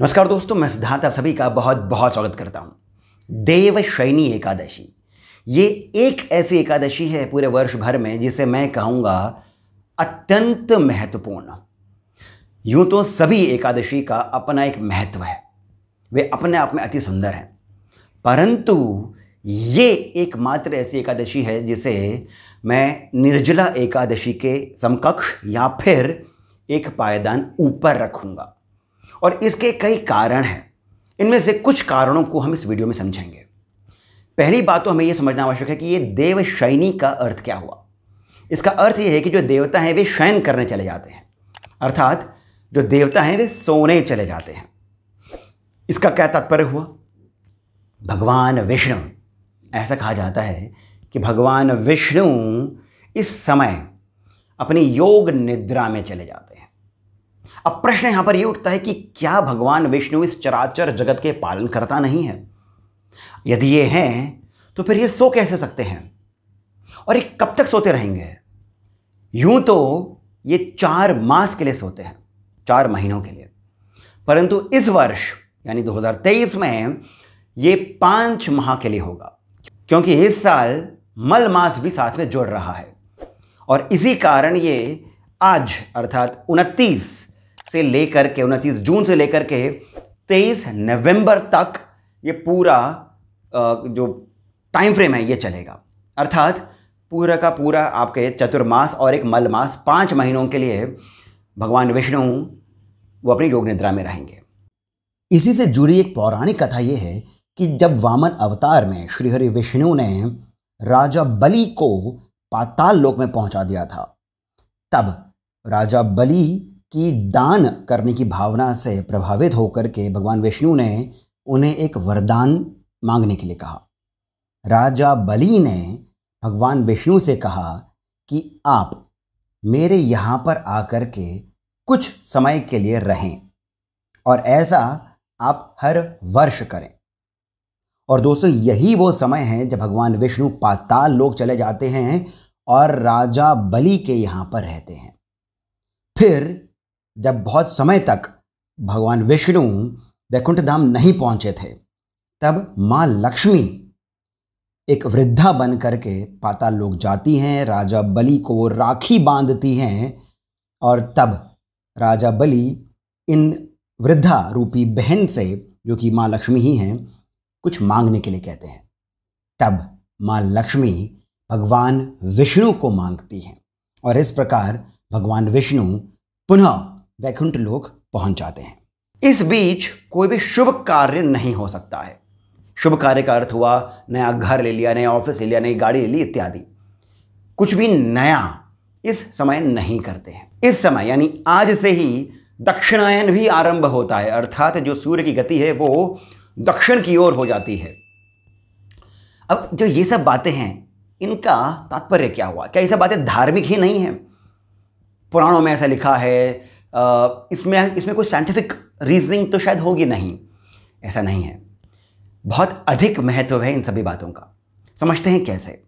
नमस्कार दोस्तों मैं सिद्धार्थ आप सभी का बहुत बहुत स्वागत करता हूँ देव शैनी एकादशी ये एक ऐसी एकादशी है पूरे वर्ष भर में जिसे मैं कहूँगा अत्यंत महत्वपूर्ण यूं तो सभी एकादशी का अपना एक महत्व है वे अपने आप में अति सुंदर हैं परंतु ये एकमात्र ऐसी एकादशी है जिसे मैं निर्जला एकादशी के समकक्ष या फिर एक पायदान ऊपर रखूँगा और इसके कई कारण हैं इनमें से कुछ कारणों को हम इस वीडियो में समझेंगे पहली बात तो हमें यह समझना आवश्यक है कि ये देवशैनी का अर्थ क्या हुआ इसका अर्थ ये है कि जो देवता हैं वे शयन करने चले जाते हैं अर्थात जो देवता हैं वे सोने चले जाते हैं इसका क्या तात्पर्य हुआ भगवान विष्णु ऐसा कहा जाता है कि भगवान विष्णु इस समय अपनी योग निद्रा में चले जाते हैं अब प्रश्न यहां पर यह उठता है कि क्या भगवान विष्णु इस चराचर जगत के पालन करता नहीं है यदि ये हैं तो फिर ये सो कैसे सकते हैं और ये कब तक सोते रहेंगे यूं तो ये चार मास के लिए सोते हैं चार महीनों के लिए परंतु इस वर्ष यानी 2023 में ये पांच माह के लिए होगा क्योंकि इस साल मल मास भी साथ में जुड़ रहा है और इसी कारण ये आज अर्थात उनतीस से लेकर के उनतीस जून से लेकर के तेईस नवंबर तक ये पूरा जो टाइम फ्रेम है ये चलेगा अर्थात पूरा का पूरा आपके चतुर्मास और एक मल मास पाँच महीनों के लिए भगवान विष्णु वो अपनी योग निद्रा में रहेंगे इसी से जुड़ी एक पौराणिक कथा ये है कि जब वामन अवतार में श्रीहरि विष्णु ने राजा बलि को पाताल लोक में पहुंचा दिया था तब राजा बलि कि दान करने की भावना से प्रभावित होकर के भगवान विष्णु ने उन्हें एक वरदान मांगने के लिए कहा राजा बलि ने भगवान विष्णु से कहा कि आप मेरे यहाँ पर आकर के कुछ समय के लिए रहें और ऐसा आप हर वर्ष करें और दोस्तों यही वो समय है जब भगवान विष्णु पाताल लोग चले जाते हैं और राजा बलि के यहाँ पर रहते हैं फिर जब बहुत समय तक भगवान विष्णु वैकुंठ धाम नहीं पहुंचे थे तब माँ लक्ष्मी एक वृद्धा बन करके पाताल लोग जाती हैं राजा बलि को वो राखी बांधती हैं और तब राजा बलि इन वृद्धा रूपी बहन से जो कि माँ लक्ष्मी ही हैं कुछ मांगने के लिए कहते हैं तब माँ लक्ष्मी भगवान विष्णु को मांगती हैं और इस प्रकार भगवान विष्णु पुनः वैकुंठ लोक पहुंच जाते हैं इस बीच कोई भी शुभ कार्य नहीं हो सकता है शुभ कार्य का अर्थ हुआ नया घर ले लिया नया ऑफिस ले लिया नई गाड़ी ले ली इत्यादि कुछ भी नया इस समय नहीं करते हैं इस समय यानी आज से ही दक्षिणायन भी आरंभ होता है अर्थात जो सूर्य की गति है वो दक्षिण की ओर हो जाती है अब जो ये सब बातें हैं इनका तात्पर्य क्या हुआ क्या ये सब बातें धार्मिक ही नहीं है पुराणों में ऐसा लिखा है इसमें इसमें कोई साइंटिफिक रीजनिंग तो शायद होगी नहीं ऐसा नहीं है बहुत अधिक महत्व है इन सभी बातों का समझते हैं कैसे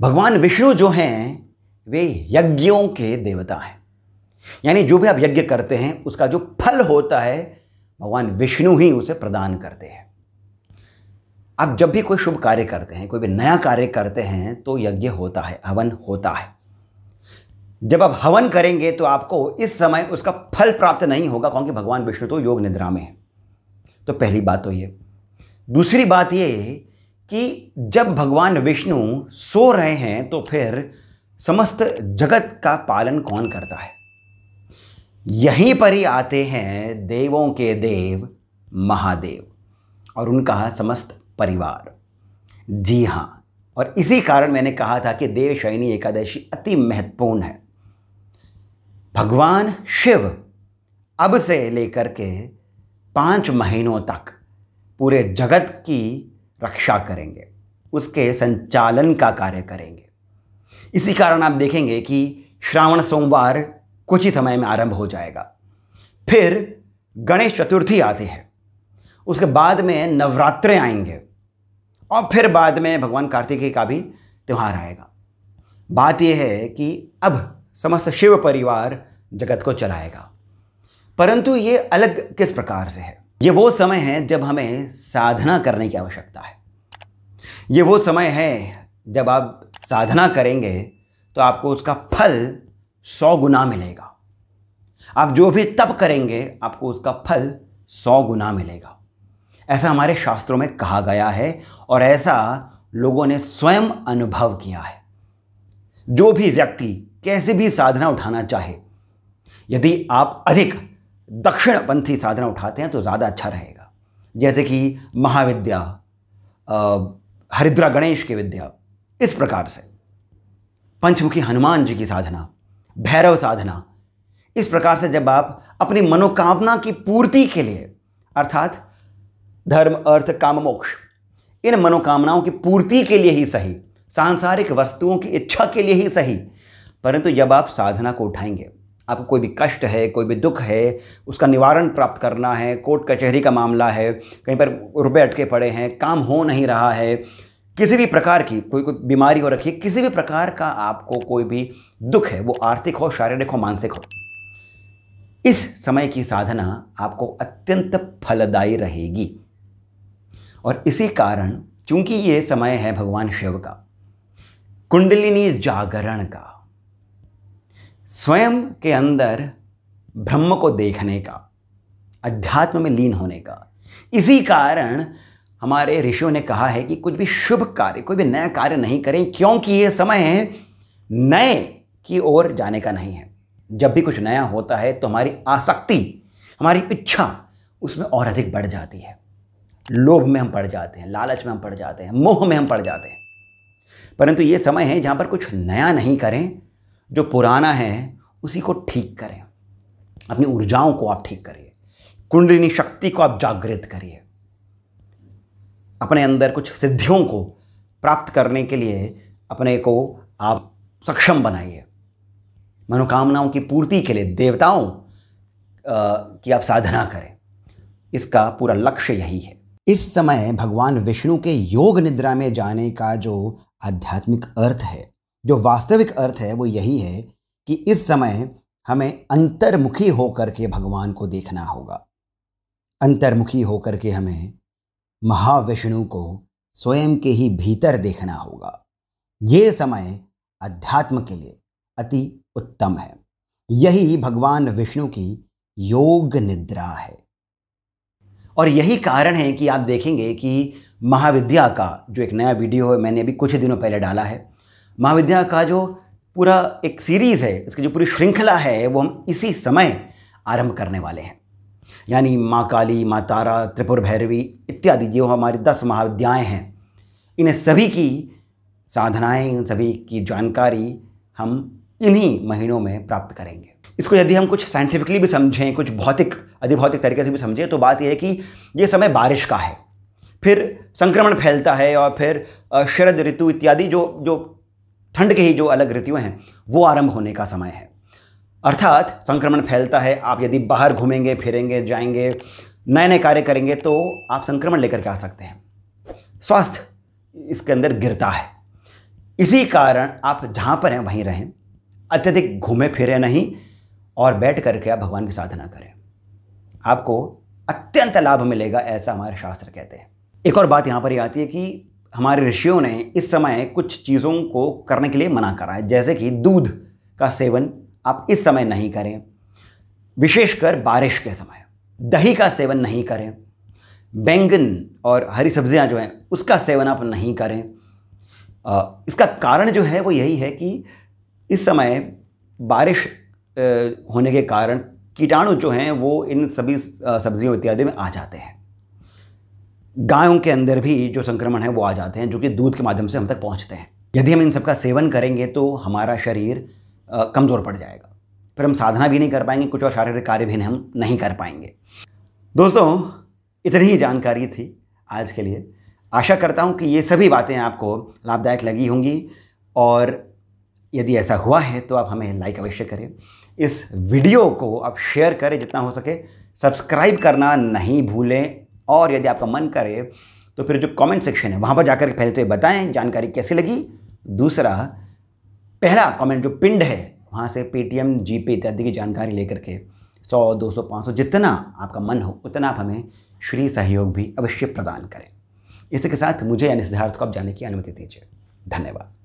भगवान विष्णु जो हैं वे यज्ञों के देवता हैं यानी जो भी आप यज्ञ करते हैं उसका जो फल होता है भगवान विष्णु ही उसे प्रदान करते हैं आप जब भी कोई शुभ कार्य करते हैं कोई भी नया कार्य करते हैं तो यज्ञ होता है हवन होता है जब आप हवन करेंगे तो आपको इस समय उसका फल प्राप्त नहीं होगा क्योंकि भगवान विष्णु तो योग निद्रा में है तो पहली बात तो ये दूसरी बात ये कि जब भगवान विष्णु सो रहे हैं तो फिर समस्त जगत का पालन कौन करता है यहीं पर ही आते हैं देवों के देव महादेव और उनका समस्त परिवार जी हाँ और इसी कारण मैंने कहा था कि देव शैनी एकादशी अति महत्वपूर्ण है भगवान शिव अब से लेकर के पाँच महीनों तक पूरे जगत की रक्षा करेंगे उसके संचालन का कार्य करेंगे इसी कारण आप देखेंगे कि श्रावण सोमवार कुछ ही समय में आरंभ हो जाएगा फिर गणेश चतुर्थी आती है उसके बाद में नवरात्रे आएंगे और फिर बाद में भगवान कार्तिकेय का भी त्यौहार आएगा बात यह है कि अब समस्त शिव परिवार जगत को चलाएगा परंतु ये अलग किस प्रकार से है ये वो समय है जब हमें साधना करने की आवश्यकता है ये वो समय है जब आप साधना करेंगे तो आपको उसका फल सौ गुना मिलेगा आप जो भी तप करेंगे आपको उसका फल सौ गुना मिलेगा ऐसा हमारे शास्त्रों में कहा गया है और ऐसा लोगों ने स्वयं अनुभव किया है जो भी व्यक्ति कैसे भी साधना उठाना चाहे यदि आप अधिक दक्षिणपंथी साधना उठाते हैं तो ज़्यादा अच्छा रहेगा जैसे कि महाविद्या हरिद्रा गणेश की विद्या इस प्रकार से पंचमुखी हनुमान जी की साधना भैरव साधना इस प्रकार से जब आप अपनी मनोकामना की पूर्ति के लिए अर्थात धर्म अर्थ काम मोक्ष इन मनोकामनाओं की पूर्ति के लिए ही सही सांसारिक वस्तुओं की इच्छा के लिए ही सही परंतु जब आप साधना को उठाएंगे आपको कोई भी कष्ट है कोई भी दुख है उसका निवारण प्राप्त करना है कोर्ट कचहरी का, मामला है कहीं पर रुपये अटके पड़े हैं काम हो नहीं रहा है किसी भी प्रकार की कोई कोई बीमारी हो रखी है किसी भी प्रकार का आपको कोई भी दुख है वो आर्थिक हो शारीरिक हो मानसिक हो इस समय की साधना आपको अत्यंत फलदायी रहेगी और इसी कारण चूंकि ये समय है भगवान शिव का कुंडलिनी जागरण का स्वयं के अंदर ब्रह्म को देखने का अध्यात्म में लीन होने का इसी कारण हमारे ऋषियों ने कहा है कि कुछ भी शुभ कार्य कोई भी नया कार्य नहीं करें क्योंकि ये समय है नए की ओर जाने का नहीं है जब भी कुछ नया होता है तो हमारी आसक्ति हमारी इच्छा उसमें और अधिक बढ़ जाती है लोभ में हम पड़ जाते हैं लालच में हम पड़ जाते हैं मोह में हम पड़ जाते हैं परंतु ये समय है जहाँ पर कुछ नया नहीं करें जो पुराना है उसी को ठीक करें अपनी ऊर्जाओं को आप ठीक करिए कुंडलिनी शक्ति को आप जागृत करिए अपने अंदर कुछ सिद्धियों को प्राप्त करने के लिए अपने को आप सक्षम बनाइए मनोकामनाओं की पूर्ति के लिए देवताओं की आप साधना करें इसका पूरा लक्ष्य यही है इस समय भगवान विष्णु के योग निद्रा में जाने का जो आध्यात्मिक अर्थ है जो वास्तविक अर्थ है वो यही है कि इस समय हमें अंतर्मुखी होकर के भगवान को देखना होगा अंतर्मुखी होकर के हमें महाविष्णु को स्वयं के ही भीतर देखना होगा ये समय अध्यात्म के लिए अति उत्तम है यही भगवान विष्णु की योग निद्रा है और यही कारण है कि आप देखेंगे कि महाविद्या का जो एक नया वीडियो है मैंने अभी कुछ दिनों पहले डाला है महाविद्या का जो पूरा एक सीरीज़ है इसकी जो पूरी श्रृंखला है वो हम इसी समय आरंभ करने वाले हैं यानी माँ काली माँ तारा त्रिपुर भैरवी इत्यादि जो हमारी दस महाविद्याएँ हैं इन सभी की साधनाएं इन सभी की जानकारी हम इन्हीं महीनों में प्राप्त करेंगे इसको यदि हम कुछ साइंटिफिकली भी समझें कुछ भौतिक अधिभौतिक तरीके से भी समझें तो बात यह है कि ये समय बारिश का है फिर संक्रमण फैलता है और फिर शरद ऋतु इत्यादि जो जो ठंड के ही जो अलग ऋतु हैं वो आरंभ होने का समय है अर्थात संक्रमण फैलता है आप यदि बाहर घूमेंगे फिरेंगे जाएंगे नए नए कार्य करेंगे तो आप संक्रमण लेकर के आ सकते हैं स्वास्थ्य इसके अंदर गिरता है इसी कारण आप जहाँ पर हैं वहीं रहें अत्यधिक घूमे फिरे नहीं और बैठ करके आप भगवान की साधना करें आपको अत्यंत लाभ मिलेगा ऐसा हमारे शास्त्र कहते हैं एक और बात यहाँ पर ये आती है कि हमारे ऋषियों ने इस समय कुछ चीज़ों को करने के लिए मना करा है जैसे कि दूध का सेवन आप इस समय नहीं करें विशेषकर बारिश के समय दही का सेवन नहीं करें बैंगन और हरी सब्जियां जो हैं उसका सेवन आप नहीं करें इसका कारण जो है वो यही है कि इस समय बारिश होने के कारण कीटाणु जो हैं वो इन सभी सब्जियों इत्यादि में आ जाते हैं गायों के अंदर भी जो संक्रमण है वो आ जाते हैं जो कि दूध के माध्यम से हम तक पहुँचते हैं यदि हम इन सब का सेवन करेंगे तो हमारा शरीर कमज़ोर पड़ जाएगा फिर हम साधना भी नहीं कर पाएंगे कुछ और शारीरिक कार्य भी हम नहीं कर पाएंगे दोस्तों इतनी ही जानकारी थी आज के लिए आशा करता हूँ कि ये सभी बातें आपको लाभदायक लगी होंगी और यदि ऐसा हुआ है तो आप हमें लाइक अवश्य करें इस वीडियो को आप शेयर करें जितना हो सके सब्सक्राइब करना नहीं भूलें और यदि आपका मन करे तो फिर जो कमेंट सेक्शन है वहाँ पर जाकर पहले तो ये बताएं जानकारी कैसी लगी दूसरा पहला कमेंट जो पिंड है वहाँ से पेटीएम जीपे इत्यादि की जानकारी लेकर के सौ दो सौ पाँच सौ जितना आपका मन हो उतना आप हमें श्री सहयोग भी अवश्य प्रदान करें इसी के साथ मुझे यानी सिद्धार्थ को आप जाने की अनुमति दीजिए धन्यवाद